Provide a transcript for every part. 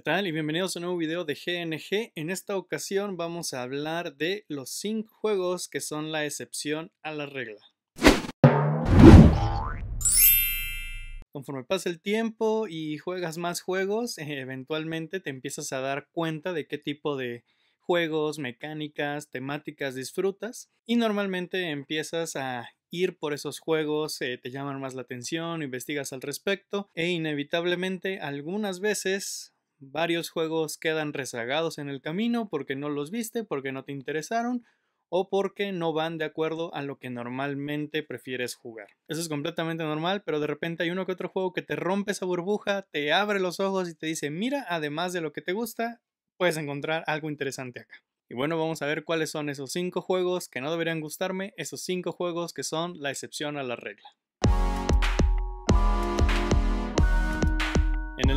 ¿Qué tal? Y bienvenidos a un nuevo video de GNG. En esta ocasión vamos a hablar de los 5 juegos que son la excepción a la regla. Conforme pasa el tiempo y juegas más juegos, eventualmente te empiezas a dar cuenta de qué tipo de juegos, mecánicas, temáticas disfrutas y normalmente empiezas a ir por esos juegos, eh, te llaman más la atención, investigas al respecto e inevitablemente algunas veces Varios juegos quedan rezagados en el camino porque no los viste, porque no te interesaron o porque no van de acuerdo a lo que normalmente prefieres jugar. Eso es completamente normal, pero de repente hay uno que otro juego que te rompe esa burbuja, te abre los ojos y te dice, mira, además de lo que te gusta, puedes encontrar algo interesante acá. Y bueno, vamos a ver cuáles son esos cinco juegos que no deberían gustarme, esos cinco juegos que son la excepción a la regla.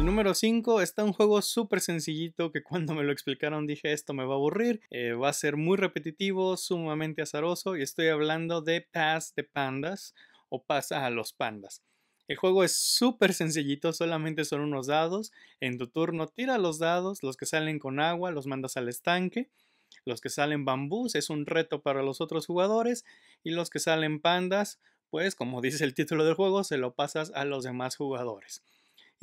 número 5 está un juego súper sencillito que cuando me lo explicaron dije esto me va a aburrir, eh, va a ser muy repetitivo, sumamente azaroso y estoy hablando de Pass de Pandas o Pasa a los Pandas. El juego es súper sencillito, solamente son unos dados. En tu turno tira los dados, los que salen con agua los mandas al estanque, los que salen bambús es un reto para los otros jugadores y los que salen pandas, pues como dice el título del juego, se lo pasas a los demás jugadores.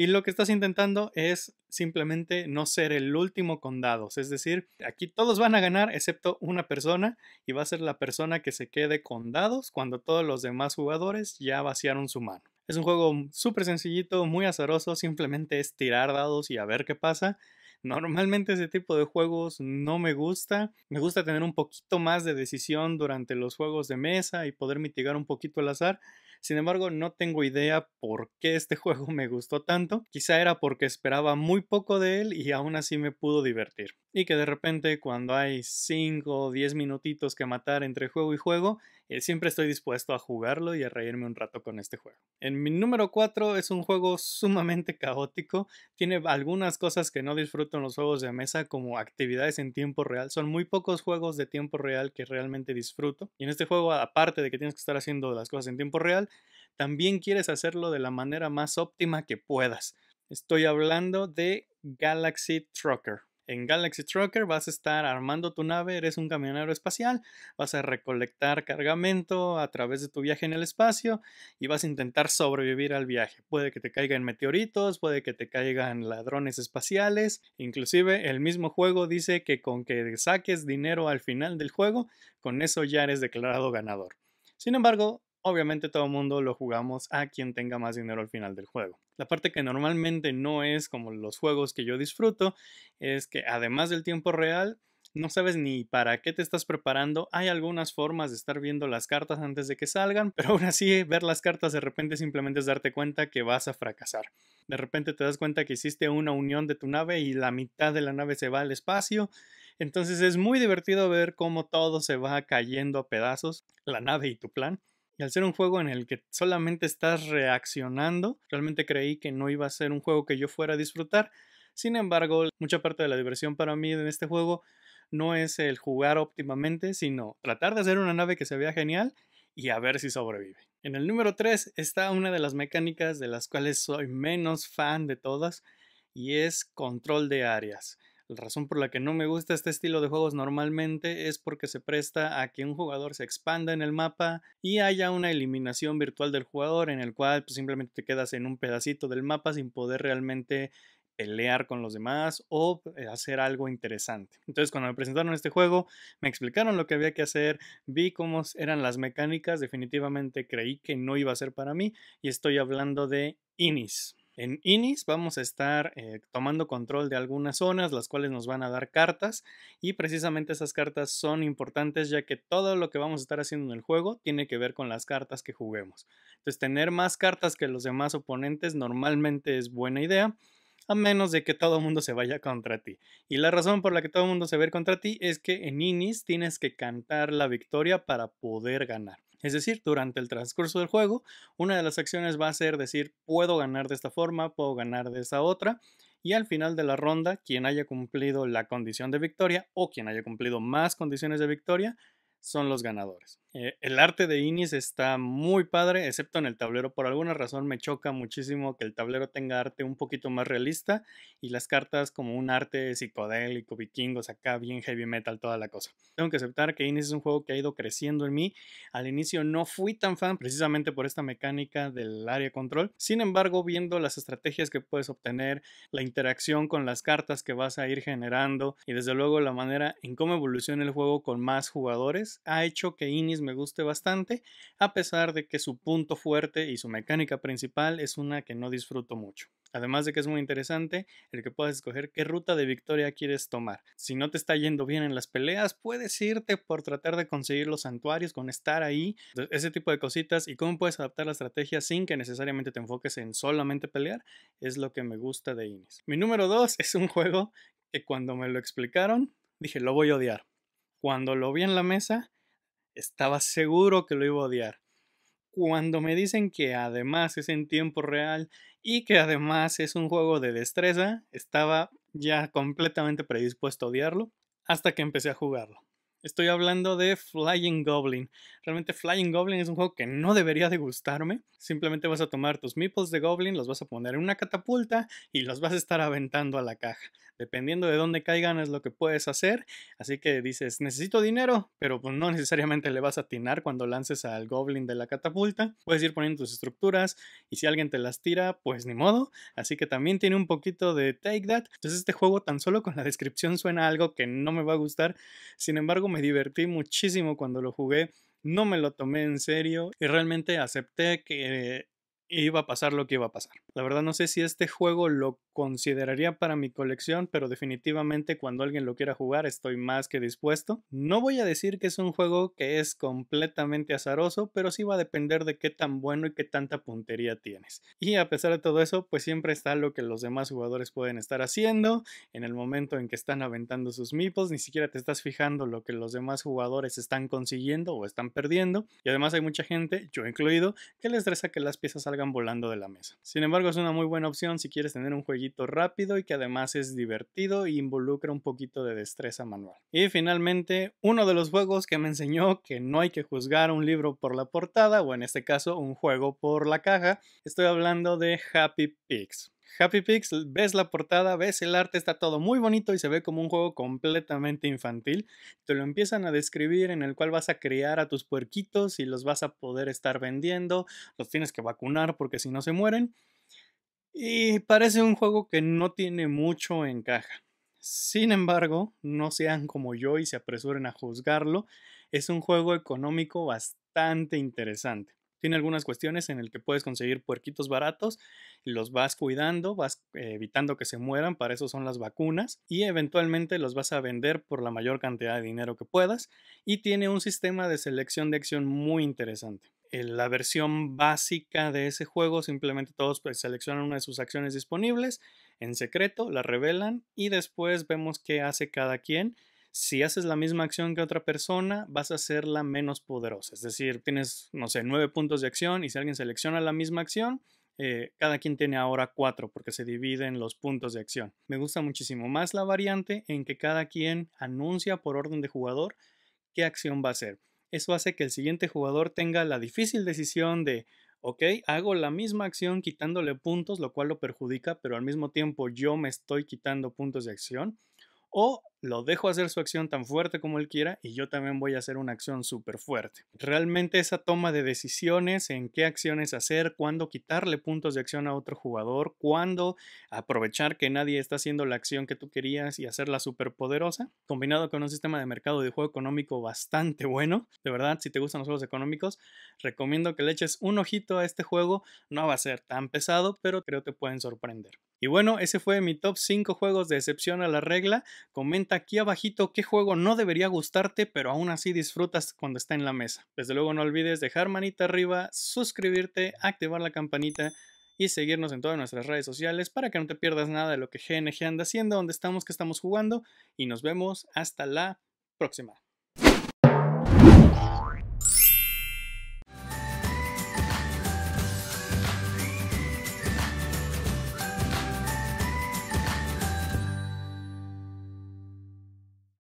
Y lo que estás intentando es simplemente no ser el último con dados. Es decir, aquí todos van a ganar excepto una persona y va a ser la persona que se quede con dados cuando todos los demás jugadores ya vaciaron su mano. Es un juego súper sencillito, muy azaroso, simplemente es tirar dados y a ver qué pasa. Normalmente ese tipo de juegos no me gusta. Me gusta tener un poquito más de decisión durante los juegos de mesa y poder mitigar un poquito el azar. Sin embargo, no tengo idea por qué este juego me gustó tanto. Quizá era porque esperaba muy poco de él y aún así me pudo divertir y que de repente cuando hay 5 o 10 minutitos que matar entre juego y juego, eh, siempre estoy dispuesto a jugarlo y a reírme un rato con este juego. En mi número 4 es un juego sumamente caótico, tiene algunas cosas que no disfruto en los juegos de mesa como actividades en tiempo real, son muy pocos juegos de tiempo real que realmente disfruto y en este juego aparte de que tienes que estar haciendo las cosas en tiempo real, también quieres hacerlo de la manera más óptima que puedas. Estoy hablando de Galaxy Trucker en Galaxy Trucker vas a estar armando tu nave, eres un camionero espacial, vas a recolectar cargamento a través de tu viaje en el espacio y vas a intentar sobrevivir al viaje. Puede que te caigan meteoritos, puede que te caigan ladrones espaciales, inclusive el mismo juego dice que con que saques dinero al final del juego, con eso ya eres declarado ganador. Sin embargo, obviamente todo el mundo lo jugamos a quien tenga más dinero al final del juego. La parte que normalmente no es como los juegos que yo disfruto es que además del tiempo real, no sabes ni para qué te estás preparando. Hay algunas formas de estar viendo las cartas antes de que salgan, pero aún así ver las cartas de repente simplemente es darte cuenta que vas a fracasar. De repente te das cuenta que hiciste una unión de tu nave y la mitad de la nave se va al espacio. Entonces es muy divertido ver cómo todo se va cayendo a pedazos, la nave y tu plan. Y al ser un juego en el que solamente estás reaccionando, realmente creí que no iba a ser un juego que yo fuera a disfrutar. Sin embargo, mucha parte de la diversión para mí en este juego no es el jugar óptimamente, sino tratar de hacer una nave que se vea genial y a ver si sobrevive. En el número 3 está una de las mecánicas de las cuales soy menos fan de todas y es control de áreas. La razón por la que no me gusta este estilo de juegos normalmente es porque se presta a que un jugador se expanda en el mapa y haya una eliminación virtual del jugador en el cual pues, simplemente te quedas en un pedacito del mapa sin poder realmente pelear con los demás o eh, hacer algo interesante. Entonces cuando me presentaron este juego, me explicaron lo que había que hacer, vi cómo eran las mecánicas, definitivamente creí que no iba a ser para mí y estoy hablando de Inis. En Inis vamos a estar eh, tomando control de algunas zonas, las cuales nos van a dar cartas y precisamente esas cartas son importantes ya que todo lo que vamos a estar haciendo en el juego tiene que ver con las cartas que juguemos. Entonces tener más cartas que los demás oponentes normalmente es buena idea a menos de que todo el mundo se vaya contra ti. Y la razón por la que todo el mundo se ve contra ti es que en Inis tienes que cantar la victoria para poder ganar. Es decir, durante el transcurso del juego, una de las acciones va a ser decir, puedo ganar de esta forma, puedo ganar de esa otra, y al final de la ronda, quien haya cumplido la condición de victoria o quien haya cumplido más condiciones de victoria son los ganadores. Eh, el arte de Inis está muy padre, excepto en el tablero. Por alguna razón me choca muchísimo que el tablero tenga arte un poquito más realista y las cartas como un arte psicodélico, vikingos, acá bien heavy metal, toda la cosa. Tengo que aceptar que Inis es un juego que ha ido creciendo en mí. Al inicio no fui tan fan precisamente por esta mecánica del área control. Sin embargo, viendo las estrategias que puedes obtener, la interacción con las cartas que vas a ir generando y desde luego la manera en cómo evoluciona el juego con más jugadores, ha hecho que Inis me guste bastante, a pesar de que su punto fuerte y su mecánica principal es una que no disfruto mucho. Además de que es muy interesante el que puedas escoger qué ruta de victoria quieres tomar. Si no te está yendo bien en las peleas, puedes irte por tratar de conseguir los santuarios con estar ahí, ese tipo de cositas y cómo puedes adaptar la estrategia sin que necesariamente te enfoques en solamente pelear, es lo que me gusta de Ines. Mi número 2 es un juego que cuando me lo explicaron, dije, lo voy a odiar. Cuando lo vi en la mesa, estaba seguro que lo iba a odiar. Cuando me dicen que además es en tiempo real y que además es un juego de destreza, estaba ya completamente predispuesto a odiarlo hasta que empecé a jugarlo. Estoy hablando de Flying Goblin. Realmente Flying Goblin es un juego que no debería de gustarme. Simplemente vas a tomar tus meeples de Goblin, los vas a poner en una catapulta y los vas a estar aventando a la caja. Dependiendo de dónde caigan es lo que puedes hacer. Así que dices, necesito dinero, pero pues no necesariamente le vas a atinar cuando lances al Goblin de la catapulta. Puedes ir poniendo tus estructuras y si alguien te las tira, pues ni modo. Así que también tiene un poquito de Take That. Entonces este juego tan solo con la descripción suena algo que no me va a gustar. Sin embargo, me divertí muchísimo cuando lo jugué, no me lo tomé en serio y realmente acepté que iba a pasar lo que iba a pasar. La verdad no sé si este juego lo consideraría para mi colección, pero definitivamente cuando alguien lo quiera jugar estoy más que dispuesto. No voy a decir que es un juego que es completamente azaroso, pero sí va a depender de qué tan bueno y qué tanta puntería tienes. Y a pesar de todo eso, pues siempre está lo que los demás jugadores pueden estar haciendo en el momento en que están aventando sus meeples, ni siquiera te estás fijando lo que los demás jugadores están consiguiendo o están perdiendo. Y además hay mucha gente, yo incluido, que les reza que las piezas salgan volando de la mesa. Sin embargo, es una muy buena opción si quieres tener un jueguito rápido y que además es divertido e involucra un poquito de destreza manual. Y finalmente, uno de los juegos que me enseñó que no hay que juzgar un libro por la portada o en este caso un juego por la caja, estoy hablando de Happy Pigs. Happy Pixel, ves la portada, ves el arte, está todo muy bonito y se ve como un juego completamente infantil. Te lo empiezan a describir en el cual vas a criar a tus puerquitos y los vas a poder estar vendiendo, los tienes que vacunar porque si no se mueren. Y parece un juego que no tiene mucho en caja. Sin embargo, no sean como yo y se apresuren a juzgarlo, es un juego económico bastante interesante. Tiene algunas cuestiones en el que puedes conseguir puerquitos baratos, los vas cuidando, vas eh, evitando que se mueran, para eso son las vacunas, y eventualmente los vas a vender por la mayor cantidad de dinero que puedas, y tiene un sistema de selección de acción muy interesante En la versión básica de ese juego, simplemente todos pues, seleccionan una de sus acciones disponibles en secreto, la revelan y después vemos qué hace cada quien si haces la misma acción que otra persona, vas a hacerla menos poderosa. Es decir, tienes, no sé, nueve puntos de acción y si alguien selecciona la misma acción, eh, cada quien tiene ahora cuatro porque se dividen los puntos de acción. Me gusta muchísimo más la variante en que cada quien anuncia por orden de jugador qué acción va a hacer. Eso hace que el siguiente jugador tenga la difícil decisión de, ok, hago la misma acción quitándole puntos, lo cual lo perjudica, pero al mismo tiempo yo me estoy quitando puntos de acción o lo dejo hacer su acción tan fuerte como él quiera y yo también voy a hacer una acción súper fuerte. Realmente esa toma de decisiones en qué acciones hacer, cuándo quitarle puntos de acción a otro jugador, cuándo aprovechar que nadie está haciendo la acción que tú querías y hacerla súper poderosa, combinado con un sistema de mercado de juego económico bastante bueno. De verdad, si te gustan los juegos económicos, recomiendo que le eches un ojito a este juego. No va a ser tan pesado, pero creo que te pueden sorprender. Y bueno, ese fue mi top 5 juegos de excepción a la regla. Comenta aquí abajito qué juego no debería gustarte, pero aún así disfrutas cuando está en la mesa. Desde luego no olvides dejar manita arriba, suscribirte, activar la campanita y seguirnos en todas nuestras redes sociales para que no te pierdas nada de lo que GNG anda haciendo, donde estamos, que estamos jugando y nos vemos hasta la próxima.